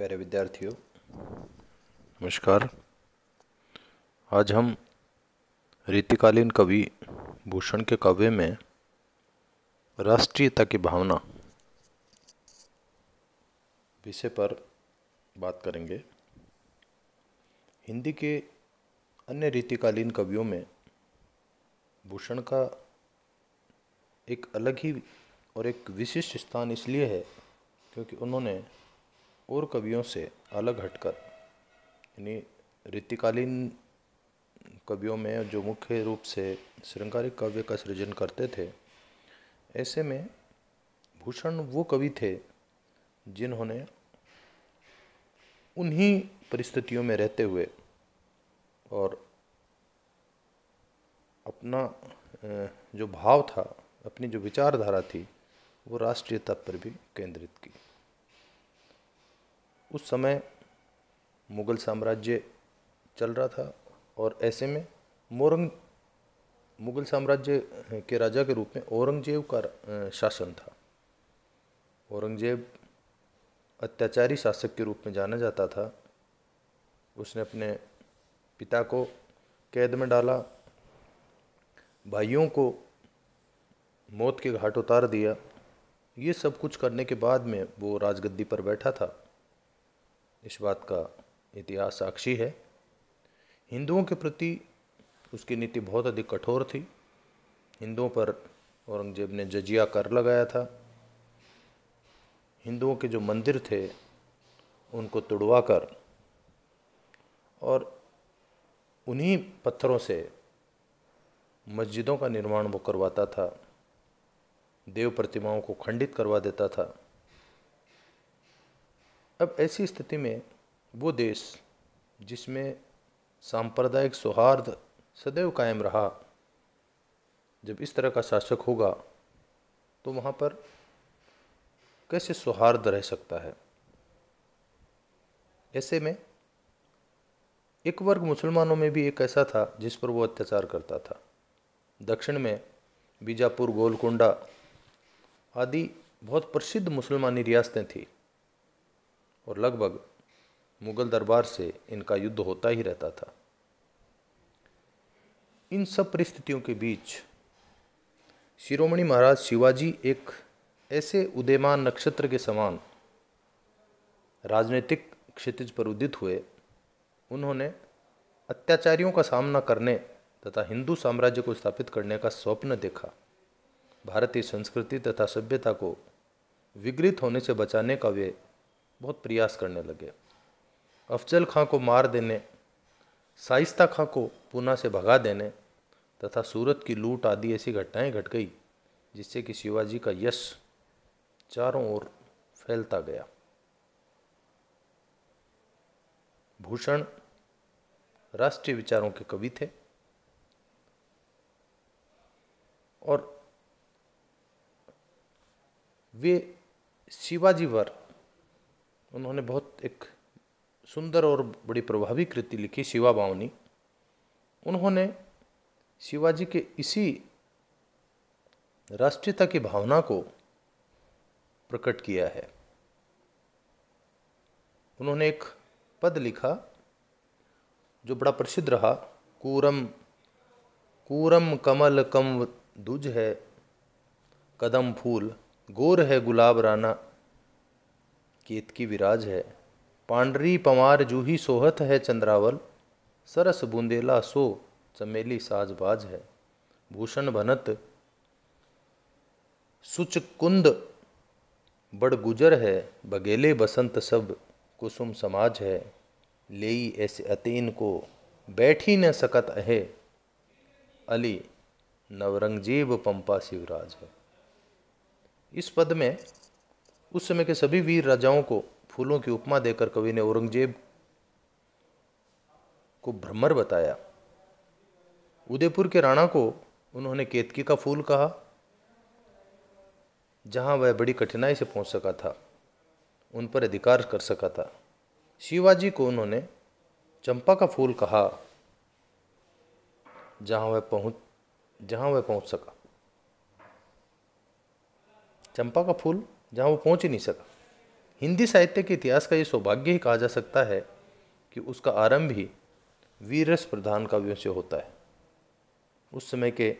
प्यारे विद्यार्थियों नमस्कार आज हम रीतिकालीन कवि भूषण के काव्य में राष्ट्रीयता की भावना विषय पर बात करेंगे हिंदी के अन्य रीतिकालीन कवियों में भूषण का एक अलग ही और एक विशिष्ट स्थान इसलिए है क्योंकि उन्होंने और कवियों से अलग हटकर यानी रीतिकालीन कवियों में जो मुख्य रूप से श्रृंगारिक काव्य का सृजन करते थे ऐसे में भूषण वो कवि थे जिन्होंने उन्हीं परिस्थितियों में रहते हुए और अपना जो भाव था अपनी जो विचारधारा थी वो राष्ट्रीयता पर भी केंद्रित की उस समय मुग़ल साम्राज्य चल रहा था और ऐसे में मोरंग मुग़ल साम्राज्य के राजा के रूप में औरंगजेब का शासन था औरंगजेब अत्याचारी शासक के रूप में जाना जाता था उसने अपने पिता को कैद में डाला भाइयों को मौत के घाट उतार दिया ये सब कुछ करने के बाद में वो राजगद्दी पर बैठा था इस बात का इतिहास साक्षी है हिंदुओं के प्रति उसकी नीति बहुत अधिक कठोर थी हिंदुओं पर औरंगजेब ने जजिया कर लगाया था हिंदुओं के जो मंदिर थे उनको तुड़वा कर और उन्हीं पत्थरों से मस्जिदों का निर्माण वो करवाता था देव प्रतिमाओं को खंडित करवा देता था अब ऐसी स्थिति में वो देश जिसमें सांप्रदायिक सौहार्द सदैव कायम रहा जब इस तरह का शासक होगा तो वहाँ पर कैसे सौहार्द रह सकता है ऐसे में एक वर्ग मुसलमानों में भी एक ऐसा था जिस पर वो अत्याचार करता था दक्षिण में बीजापुर गोलकुंडा आदि बहुत प्रसिद्ध मुसलमानी रियासतें थीं और लगभग मुग़ल दरबार से इनका युद्ध होता ही रहता था इन सब परिस्थितियों के बीच शिरोमणि महाराज शिवाजी एक ऐसे उदयमान नक्षत्र के समान राजनीतिक क्षितिज पर उदित हुए उन्होंने अत्याचारियों का सामना करने तथा हिंदू साम्राज्य को स्थापित करने का स्वप्न देखा भारतीय संस्कृति तथा सभ्यता को विगृत होने से बचाने का वे बहुत प्रयास करने लगे अफजल खां को मार देने साइस्ता खां को पूना से भगा देने तथा सूरत की लूट आदि ऐसी घटनाएं घट गई जिससे कि शिवाजी का यश चारों ओर फैलता गया भूषण राष्ट्रीय विचारों के कवि थे और वे शिवाजी पर उन्होंने बहुत एक सुंदर और बड़ी प्रभावी कृति लिखी शिवा बावनी उन्होंने शिवाजी के इसी राष्ट्रीयता की भावना को प्रकट किया है उन्होंने एक पद लिखा जो बड़ा प्रसिद्ध रहा कूरम कूरम कमल कम दुज है कदम फूल गोर है गुलाब राना केत की विराज है पांडरी पमार जूही सोहत है चंद्रावल सरस बूंदेला सो चमेली साजबाज है भूषण भनत सुचकुंद बड़गुजर है बगेले बसंत सब कुसुम समाज है लेई ऐसे अतीन को बैठी न सकत है अली नवरंगजीव पंपा शिवराज है इस पद में उस समय के सभी वीर राजाओं को फूलों की उपमा देकर कवि ने औरंगजेब को भ्रमर बताया उदयपुर के राणा को उन्होंने केतकी का फूल कहा जहां वह बड़ी कठिनाई से पहुंच सका था उन पर अधिकार कर सका था शिवाजी को उन्होंने चंपा का फूल कहा जहां वह पहुंच जहां वह पहुंच सका चंपा का फूल जहाँ वो पहुँच ही नहीं सका हिंदी साहित्य के इतिहास का ये सौभाग्य ही कहा जा सकता है कि उसका आरंभ ही वीरस प्रधान कवियों से होता है उस समय के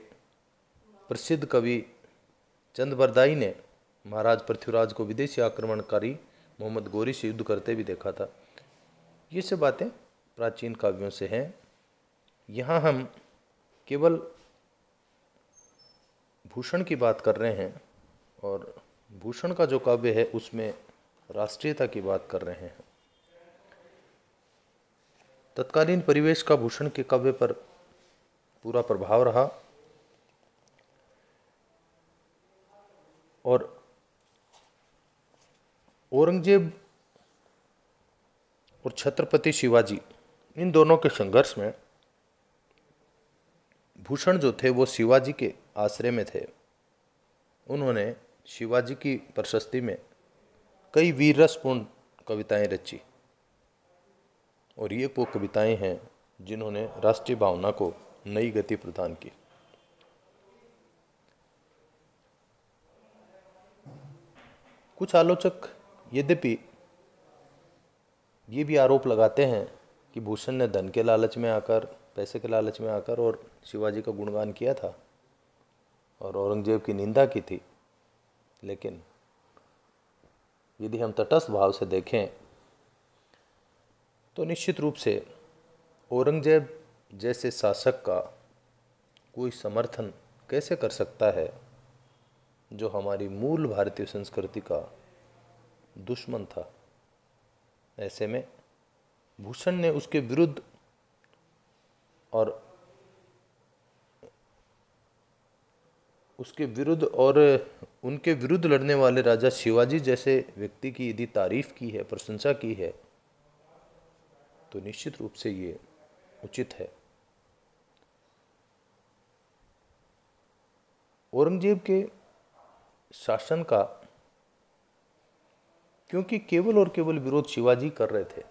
प्रसिद्ध कवि चंदबरदाई ने महाराज पृथ्वीराज को विदेशी आक्रमणकारी मोहम्मद गोरी से युद्ध करते भी देखा था ये सब बातें प्राचीन काव्यों से हैं यहाँ हम केवल भूषण की बात कर रहे हैं और भूषण का जो काव्य है उसमें राष्ट्रीयता की बात कर रहे हैं तत्कालीन परिवेश का भूषण के काव्य पर पूरा प्रभाव रहा और औरंगजेब और छत्रपति शिवाजी इन दोनों के संघर्ष में भूषण जो थे वो शिवाजी के आश्रय में थे उन्होंने शिवाजी की प्रशस्ति में कई वीर रसपूर्ण कविताएं रची और ये वो कविताएं हैं जिन्होंने राष्ट्रीय भावना को नई गति प्रदान की कुछ आलोचक यद्यपि ये भी आरोप लगाते हैं कि भूषण ने धन के लालच में आकर पैसे के लालच में आकर और शिवाजी का गुणगान किया था और औरंगजेब की निंदा की थी लेकिन यदि हम तटस्थ भाव से देखें तो निश्चित रूप से औरंगजेब जैसे शासक का कोई समर्थन कैसे कर सकता है जो हमारी मूल भारतीय संस्कृति का दुश्मन था ऐसे में भूषण ने उसके विरुद्ध और उसके विरुद्ध और उनके विरुद्ध लड़ने वाले राजा शिवाजी जैसे व्यक्ति की यदि तारीफ की है प्रशंसा की है तो निश्चित रूप से ये उचित है औरंगजेब के शासन का क्योंकि केवल और केवल विरोध शिवाजी कर रहे थे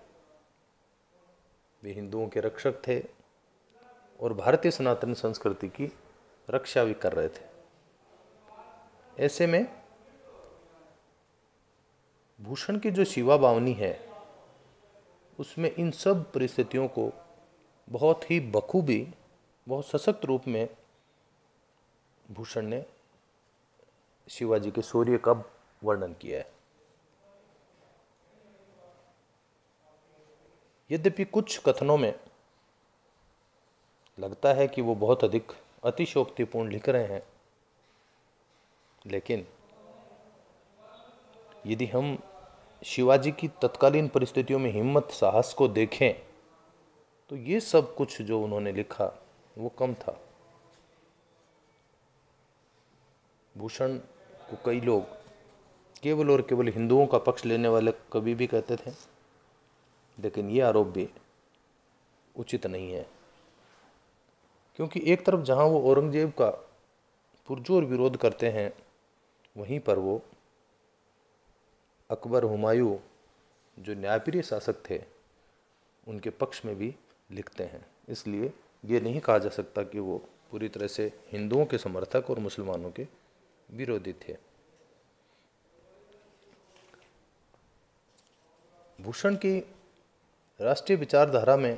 वे हिंदुओं के रक्षक थे और भारतीय सनातन संस्कृति की रक्षा भी कर रहे थे ऐसे में भूषण की जो शिवा बावनी है उसमें इन सब परिस्थितियों को बहुत ही बखूबी बहुत सशक्त रूप में भूषण ने शिवाजी के सूर्य का वर्णन किया है यद्यपि कुछ कथनों में लगता है कि वो बहुत अधिक अतिशोक्तिपूर्ण लिख रहे हैं लेकिन यदि हम शिवाजी की तत्कालीन परिस्थितियों में हिम्मत साहस को देखें तो ये सब कुछ जो उन्होंने लिखा वो कम था भूषण को कई लोग केवल और केवल हिंदुओं का पक्ष लेने वाले कभी भी कहते थे लेकिन ये आरोप भी उचित नहीं है क्योंकि एक तरफ जहां वो औरंगजेब का पुरजोर विरोध करते हैं वहीं पर वो अकबर हुमायूं जो न्यायप्रिय शासक थे उनके पक्ष में भी लिखते हैं इसलिए ये नहीं कहा जा सकता कि वो पूरी तरह से हिंदुओं के समर्थक और मुसलमानों के विरोधी थे भूषण की राष्ट्रीय विचारधारा में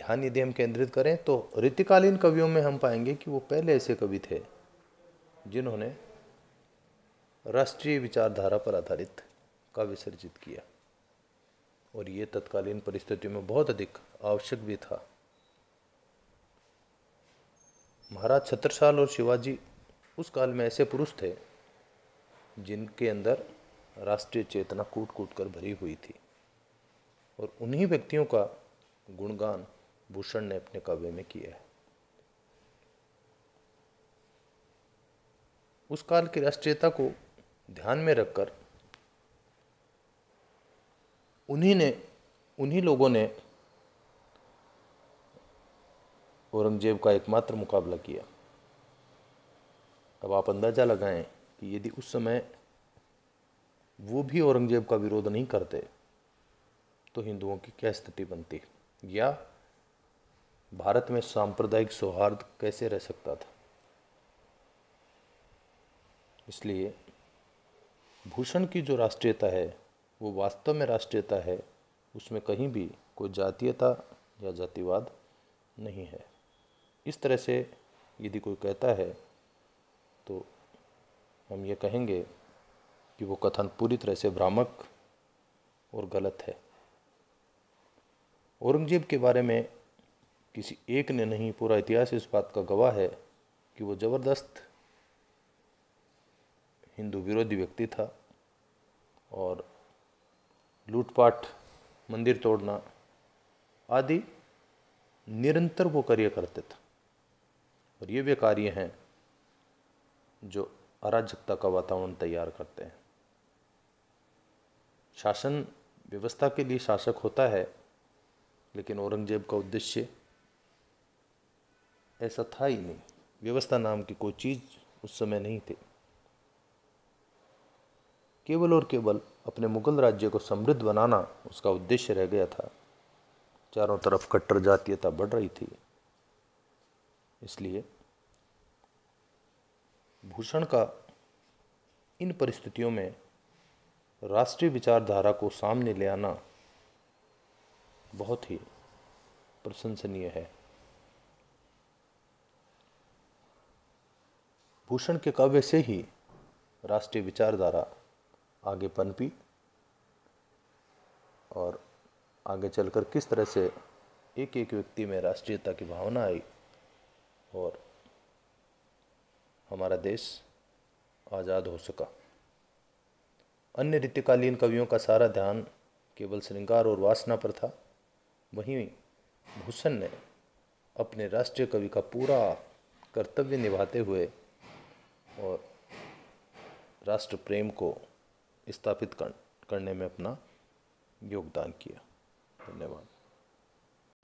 ध्यान यदि हम केंद्रित करें तो ऋतिकालीन कवियों में हम पाएंगे कि वो पहले ऐसे कवि थे जिन्होंने राष्ट्रीय विचारधारा पर आधारित काव्य सर्जित किया और ये तत्कालीन परिस्थितियों में बहुत अधिक आवश्यक भी था महाराज छत्रसाल और शिवाजी उस काल में ऐसे पुरुष थे जिनके अंदर राष्ट्रीय चेतना कूट कूट कर भरी हुई थी और उन्हीं व्यक्तियों का गुणगान भूषण ने अपने काव्य में किया है उस काल की राष्ट्रीयता को ध्यान में रखकर उन्हीं ने उन्हीं लोगों ने औरंगजेब का एकमात्र मुकाबला किया अब आप अंदाज़ा लगाएं कि यदि उस समय वो भी औरंगजेब का विरोध नहीं करते तो हिंदुओं की क्या स्थिति बनती या भारत में सांप्रदायिक सौहार्द कैसे रह सकता था इसलिए भूषण की जो राष्ट्रीयता है वो वास्तव में राष्ट्रीयता है उसमें कहीं भी कोई जातीयता या जातिवाद नहीं है इस तरह से यदि कोई कहता है तो हम ये कहेंगे कि वो कथन पूरी तरह से भ्रामक और गलत है औरंगजेब के बारे में किसी एक ने नहीं पूरा इतिहास इस बात का गवाह है कि वो ज़बरदस्त हिंदू विरोधी व्यक्ति था और लूटपाट मंदिर तोड़ना आदि निरंतर वो कार्य करते थे और ये वे कार्य हैं जो अराजकता का वातावरण तैयार करते हैं शासन व्यवस्था के लिए शासक होता है लेकिन औरंगजेब का उद्देश्य ऐसा था ही नहीं व्यवस्था नाम की कोई चीज़ उस समय नहीं थी केवल और केवल अपने मुगल राज्य को समृद्ध बनाना उसका उद्देश्य रह गया था चारों तरफ कट्टर जातीयता बढ़ रही थी इसलिए भूषण का इन परिस्थितियों में राष्ट्रीय विचारधारा को सामने ले आना बहुत ही प्रशंसनीय है भूषण के काव्य से ही राष्ट्रीय विचारधारा आगे पनपी और आगे चलकर किस तरह से एक एक व्यक्ति में राष्ट्रीयता की भावना आई और हमारा देश आज़ाद हो सका अन्य रित्यकालीन कवियों का सारा ध्यान केवल श्रृंगार और वासना पर था वहीं भूषण ने अपने राष्ट्रीय कवि का पूरा कर्तव्य निभाते हुए और राष्ट्र प्रेम को स्थापित कर, करने में अपना योगदान किया धन्यवाद